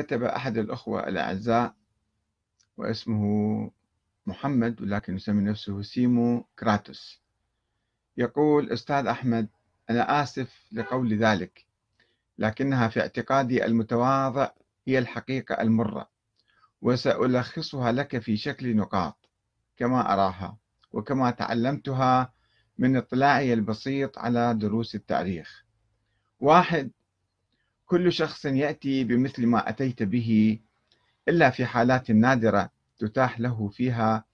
كتب أحد الأخوة الأعزاء واسمه محمد ولكن يسمي نفسه سيمو كراتوس يقول أستاذ أحمد أنا آسف لقول ذلك لكنها في اعتقادي المتواضع هي الحقيقة المرة وسألخصها لك في شكل نقاط كما أراها وكما تعلمتها من اطلاعي البسيط على دروس التاريخ واحد كل شخص يأتي بمثل ما أتيت به إلا في حالات نادرة تتاح له فيها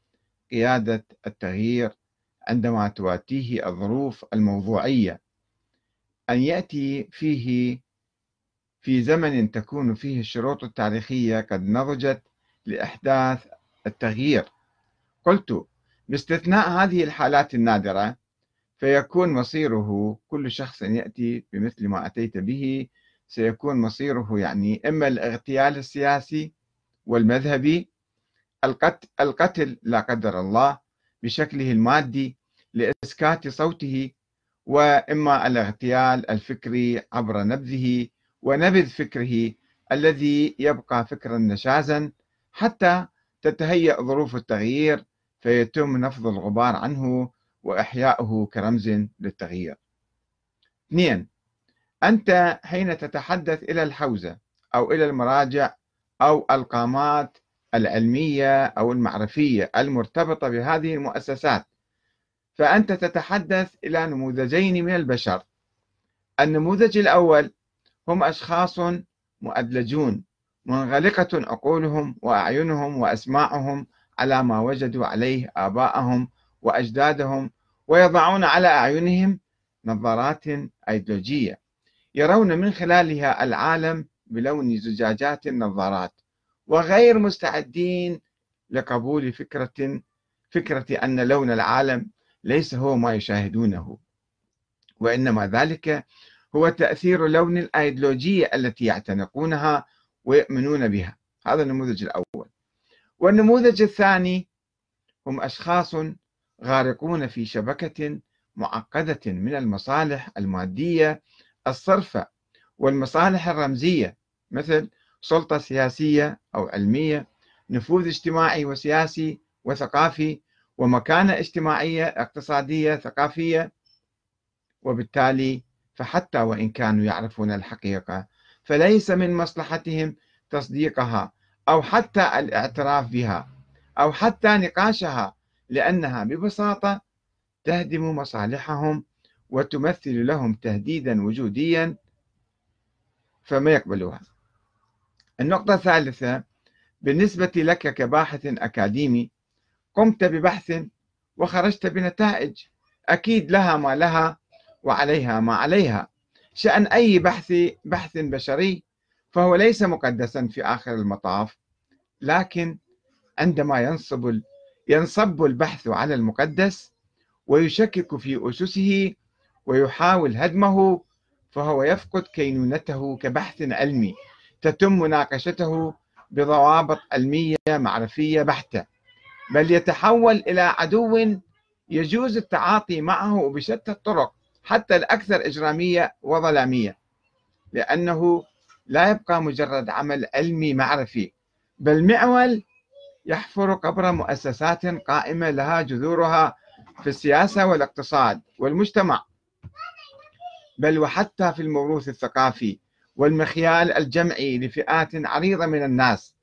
قيادة التغيير عندما تواتيه الظروف الموضوعية أن يأتي فيه في زمن تكون فيه الشروط التاريخية قد نضجت لإحداث التغيير قلت باستثناء هذه الحالات النادرة فيكون مصيره كل شخص يأتي بمثل ما أتيت به سيكون مصيره يعني إما الاغتيال السياسي والمذهبي القتل, لا قدر الله بشكله المادي لإسكات صوته وإما الاغتيال الفكري عبر نبذه ونبذ فكره الذي يبقى فكرا نشازا حتى تتهيأ ظروف التغيير فيتم نفض الغبار عنه وإحياؤه كرمز للتغيير. اثنين أنت حين تتحدث إلى الحوزة أو إلى المراجع أو القامات العلمية أو المعرفية المرتبطة بهذه المؤسسات فأنت تتحدث إلى نموذجين من البشر النموذج الأول هم أشخاص مؤدلجون منغلقة عقولهم وأعينهم وأسماعهم على ما وجدوا عليه آباءهم وأجدادهم ويضعون على أعينهم نظارات أيديولوجية يرون من خلالها العالم بلون زجاجات النظارات وغير مستعدين لقبول فكرة فكرة أن لون العالم ليس هو ما يشاهدونه وإنما ذلك هو تأثير لون الأيديولوجية التي يعتنقونها ويؤمنون بها هذا النموذج الأول والنموذج الثاني هم أشخاص غارقون في شبكة معقدة من المصالح المادية الصرفة والمصالح الرمزية مثل سلطة سياسية أو علمية نفوذ اجتماعي وسياسي وثقافي ومكانة اجتماعية اقتصادية ثقافية وبالتالي فحتى وإن كانوا يعرفون الحقيقة فليس من مصلحتهم تصديقها أو حتى الاعتراف بها أو حتى نقاشها لأنها ببساطة تهدم مصالحهم وتمثل لهم تهديدا وجوديا فما يقبلوها النقطة الثالثة بالنسبة لك كباحث أكاديمي قمت ببحث وخرجت بنتائج أكيد لها ما لها وعليها ما عليها شأن أي بحث بحث بشري فهو ليس مقدسا في آخر المطاف لكن عندما ينصب ينصب البحث على المقدس ويشكك في أسسه ويحاول هدمه فهو يفقد كينونته كبحث علمي تتم مناقشته بضوابط علمية معرفية بحتة بل يتحول إلى عدو يجوز التعاطي معه بشتى الطرق حتى الأكثر إجرامية وظلامية لأنه لا يبقى مجرد عمل علمي معرفي بل معول يحفر قبر مؤسسات قائمة لها جذورها في السياسة والاقتصاد والمجتمع بل وحتى في الموروث الثقافي والمخيال الجمعي لفئات عريضة من الناس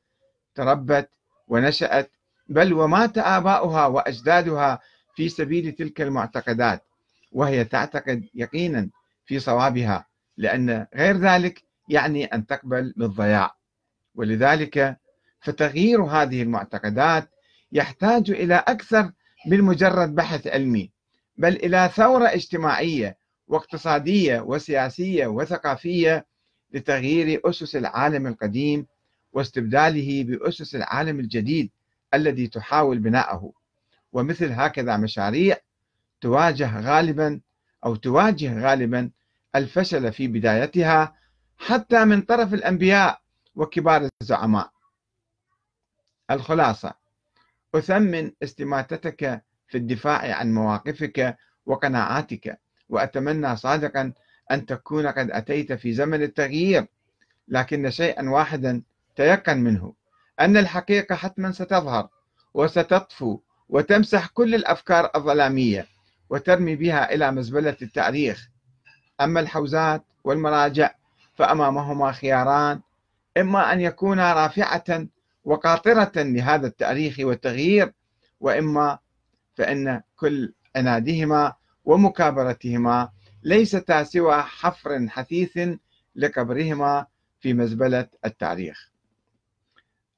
تربت ونشأت بل ومات آباؤها وأجدادها في سبيل تلك المعتقدات وهي تعتقد يقينا في صوابها لأن غير ذلك يعني أن تقبل بالضياع ولذلك فتغيير هذه المعتقدات يحتاج إلى أكثر من مجرد بحث علمي بل إلى ثورة اجتماعية واقتصادية وسياسية وثقافية لتغيير أسس العالم القديم واستبداله بأسس العالم الجديد الذي تحاول بناءه ومثل هكذا مشاريع تواجه غالبا أو تواجه غالبا الفشل في بدايتها حتى من طرف الأنبياء وكبار الزعماء الخلاصة أثمن استماتتك في الدفاع عن مواقفك وقناعاتك وأتمنى صادقا أن تكون قد أتيت في زمن التغيير لكن شيئا واحدا تيقن منه أن الحقيقة حتما ستظهر وستطفو وتمسح كل الأفكار الظلامية وترمي بها إلى مزبلة التاريخ أما الحوزات والمراجع فأمامهما خياران إما أن يكونا رافعة وقاطرة لهذا التاريخ والتغيير وإما فإن كل عنادهما ومكابرتهما ليستا سوى حفر حثيث لقبرهما في مزبلة التاريخ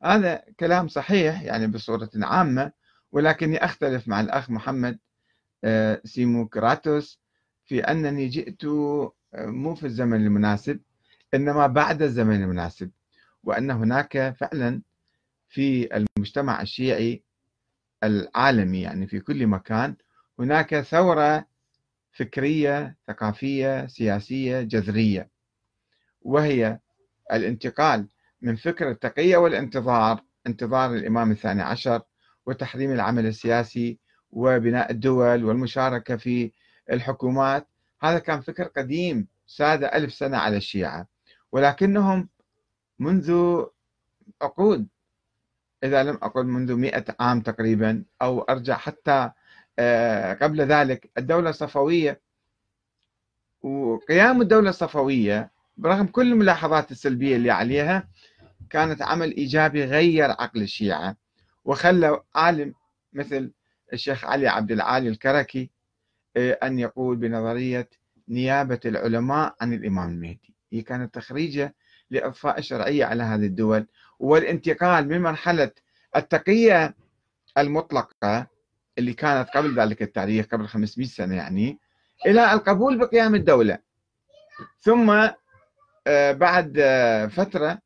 هذا كلام صحيح يعني بصورة عامة ولكني أختلف مع الأخ محمد آه، سيموكراتوس في أنني جئت آه، مو في الزمن المناسب إنما بعد الزمن المناسب وأن هناك فعلا في المجتمع الشيعي العالمي يعني في كل مكان هناك ثورة فكرية ثقافية سياسية جذرية وهي الانتقال من فكر التقية والانتظار انتظار الإمام الثاني عشر وتحريم العمل السياسي وبناء الدول والمشاركة في الحكومات هذا كان فكر قديم ساد ألف سنة على الشيعة ولكنهم منذ عقود إذا لم أقل منذ مئة عام تقريبا أو أرجع حتى آه، قبل ذلك الدولة الصفوية وقيام الدولة الصفوية برغم كل الملاحظات السلبية اللي عليها كانت عمل إيجابي غير عقل الشيعة وخلى عالم مثل الشيخ علي عبد العالي الكركي آه، أن يقول بنظرية نيابة العلماء عن الإمام المهدي هي كانت تخريجة لإضفاء الشرعية على هذه الدول والانتقال من مرحلة التقية المطلقة اللي كانت قبل ذلك التاريخ قبل 500 سنة يعني إلى القبول بقيام الدولة ثم آه، بعد آه، فترة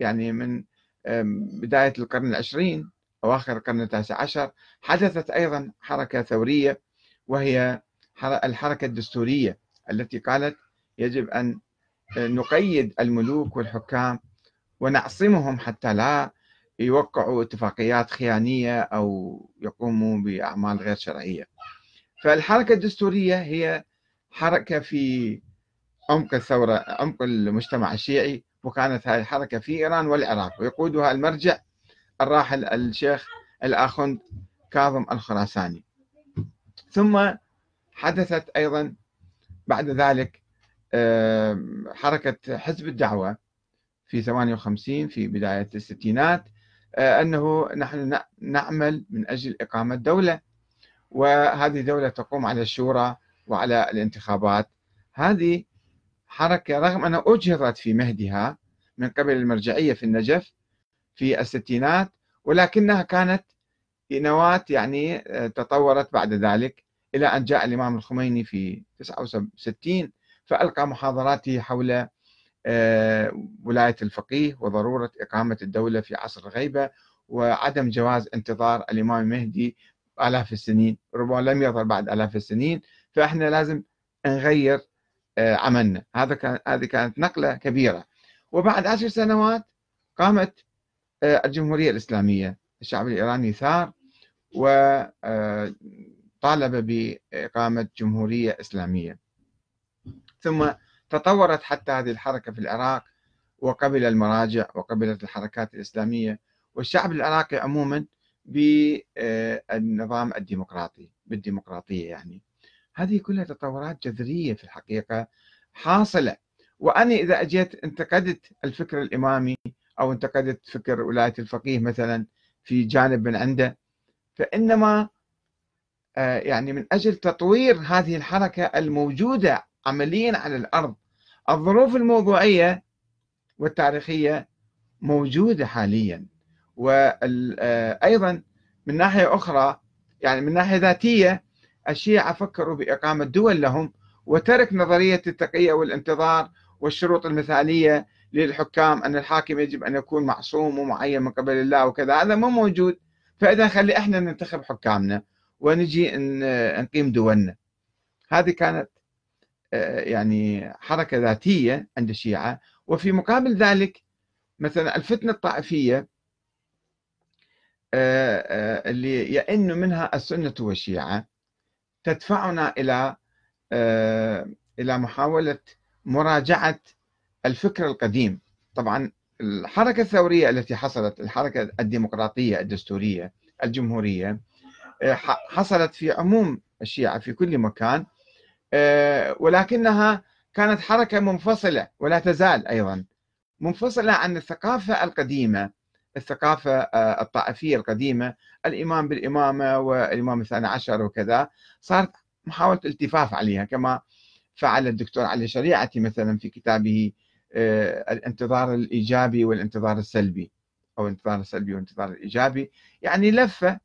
يعني من بداية القرن العشرين أواخر القرن التاسع عشر حدثت أيضا حركة ثورية وهي الحركة الدستورية التي قالت يجب أن آه، نقيد الملوك والحكام ونعصمهم حتى لا يوقعوا اتفاقيات خيانية أو يقوموا بأعمال غير شرعية فالحركة الدستورية هي حركة في عمق الثورة عمق المجتمع الشيعي وكانت هذه الحركة في إيران والعراق ويقودها المرجع الراحل الشيخ الأخند كاظم الخراساني ثم حدثت أيضا بعد ذلك حركة حزب الدعوة في 58 في بداية الستينات آه، أنه نحن نعمل من أجل إقامة دولة وهذه دولة تقوم على الشورى وعلى الانتخابات هذه حركة رغم أنها أجهضت في مهدها من قبل المرجعية في النجف في الستينات ولكنها كانت نواة يعني آه، تطورت بعد ذلك إلى أن جاء الإمام الخميني في 69 فألقى محاضراته حول آه، ولاية الفقيه وضرورة إقامة الدولة في عصر الغيبة وعدم جواز انتظار الإمام المهدي آلاف السنين ربما لم يظهر بعد آلاف السنين فإحنا لازم نغير آه، عملنا هذا كان هذه كانت نقلة كبيرة وبعد عشر سنوات قامت آه، الجمهورية الإسلامية الشعب الإيراني ثار وطالب بإقامة جمهورية إسلامية ثم تطورت حتى هذه الحركة في العراق وقبل المراجع وقبلت الحركات الإسلامية والشعب العراقي عموما بالنظام آه، الديمقراطي بالديمقراطية يعني هذه كلها تطورات جذرية في الحقيقة حاصلة وأنا إذا أجيت انتقدت الفكر الإمامي أو انتقدت فكر ولاية الفقيه مثلا في جانب من عنده فإنما آه، يعني من أجل تطوير هذه الحركة الموجودة عمليا على الأرض الظروف الموضوعية والتاريخية موجودة حاليا وأيضا آه، من ناحية أخرى يعني من ناحية ذاتية الشيعة فكروا بإقامة دول لهم وترك نظرية التقية والانتظار والشروط المثالية للحكام أن الحاكم يجب أن يكون معصوم ومعين من قبل الله وكذا هذا مو موجود فإذا خلي إحنا ننتخب حكامنا ونجي نقيم دولنا هذه كانت يعني حركة ذاتية عند الشيعة وفي مقابل ذلك مثلا الفتنة الطائفية آه، آه، اللي يئن منها السنة والشيعة تدفعنا إلى آه، إلى محاولة مراجعة الفكر القديم طبعا الحركة الثورية التي حصلت الحركة الديمقراطية الدستورية الجمهورية حصلت في عموم الشيعة في كل مكان آه، ولكنها كانت حركة منفصلة ولا تزال أيضا منفصلة عن الثقافة القديمة الثقافة آه، الطائفية القديمة الإمام بالإمامة والإمام الثاني عشر وكذا صارت محاولة التفاف عليها كما فعل الدكتور علي شريعتي مثلا في كتابه آه، الانتظار الإيجابي والانتظار السلبي أو الانتظار السلبي والانتظار الإيجابي يعني لفة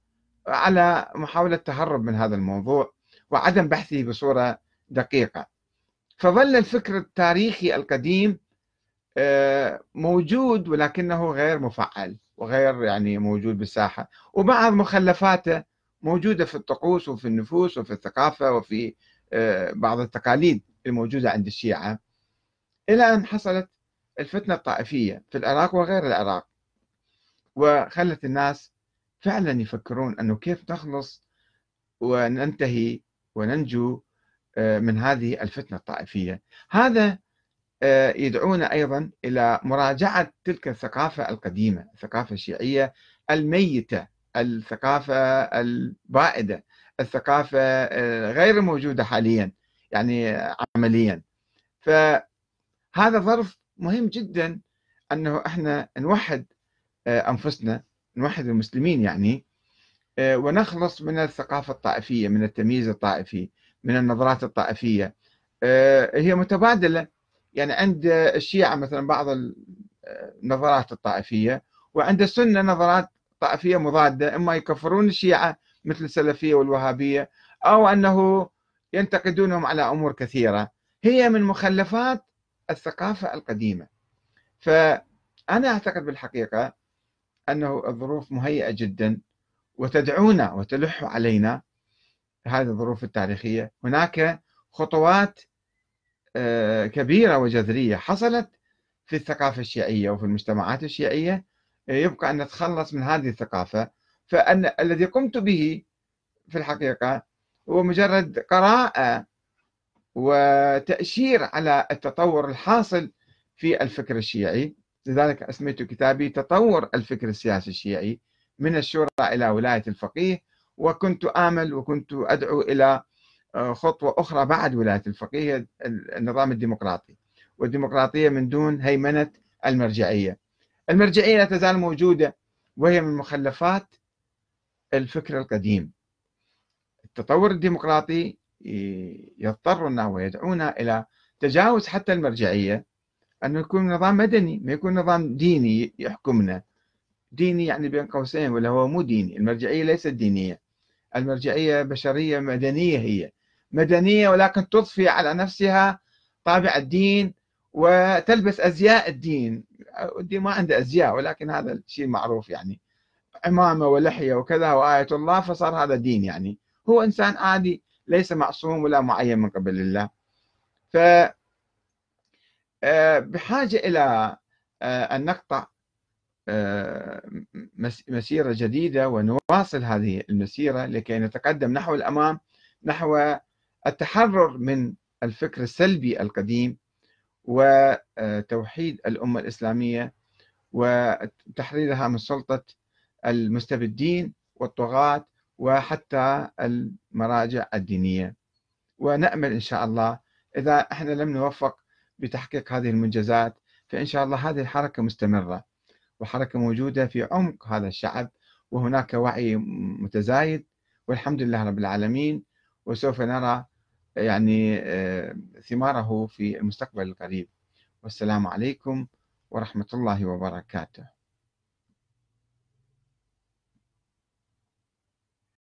على محاولة تهرب من هذا الموضوع وعدم بحثه بصورة دقيقة فظل الفكر التاريخي القديم آه، موجود ولكنه غير مفعل وغير يعني موجود بالساحة وبعض مخلفاته موجودة في الطقوس وفي النفوس وفي الثقافة وفي آه، بعض التقاليد الموجودة عند الشيعة إلى أن حصلت الفتنة الطائفية في العراق وغير العراق وخلت الناس فعلا يفكرون أنه كيف نخلص وننتهي وننجو آه، من هذه الفتنة الطائفية هذا آه، يدعونا أيضا إلى مراجعة تلك الثقافة القديمة الثقافة الشيعية الميتة الثقافة البائدة الثقافة آه، غير موجودة حاليا يعني عمليا فهذا ظرف مهم جدا أنه إحنا نوحد أنفسنا نوحد المسلمين يعني ونخلص من الثقافة الطائفية من التمييز الطائفي من النظرات الطائفية آه، هي متبادلة يعني عند الشيعة مثلا بعض آه، النظرات الطائفية وعند السنة نظرات طائفية مضادة إما يكفرون الشيعة مثل السلفية والوهابية أو أنه ينتقدونهم على أمور كثيرة هي من مخلفات الثقافة القديمة فأنا أعتقد بالحقيقة أنه الظروف مهيئة جدا وتدعونا وتلح علينا هذه الظروف التاريخية هناك خطوات آه، كبيرة وجذرية حصلت في الثقافة الشيعية وفي المجتمعات الشيعية آه، يبقى أن نتخلص من هذه الثقافة فأن الذي قمت به في الحقيقة هو مجرد قراءة وتأشير على التطور الحاصل في الفكر الشيعي لذلك أسميت كتابي تطور الفكر السياسي الشيعي من الشورى إلى ولاية الفقيه وكنت آمل وكنت أدعو إلى آه، خطوة أخرى بعد ولاية الفقيه النظام الديمقراطي والديمقراطية من دون هيمنة المرجعية المرجعية لا تزال موجودة وهي من مخلفات الفكر القديم التطور الديمقراطي يضطرنا ويدعونا إلى تجاوز حتى المرجعية أن يكون نظام مدني ما يكون نظام ديني يحكمنا ديني يعني بين قوسين ولا هو مو ديني المرجعية ليست دينية المرجعية بشرية مدنية هي مدنية ولكن تضفي على نفسها طابع الدين وتلبس أزياء الدين الدين ما عنده أزياء ولكن هذا الشيء معروف يعني عمامة ولحية وكذا وآية الله فصار هذا دين يعني هو إنسان عادي ليس معصوم ولا معين من قبل الله ف آه، بحاجة إلى أن آه، نقطع آه، مسيرة جديدة ونواصل هذه المسيرة لكي نتقدم نحو الأمام نحو التحرر من الفكر السلبي القديم وتوحيد الأمة الإسلامية وتحريرها من سلطة المستبدين والطغاة وحتى المراجع الدينية ونأمل إن شاء الله إذا إحنا لم نوفق بتحقيق هذه المنجزات فإن شاء الله هذه الحركة مستمرة وحركة موجودة في عمق هذا الشعب وهناك وعي متزايد والحمد لله رب العالمين وسوف نرى يعني آه، ثماره في المستقبل القريب والسلام عليكم ورحمة الله وبركاته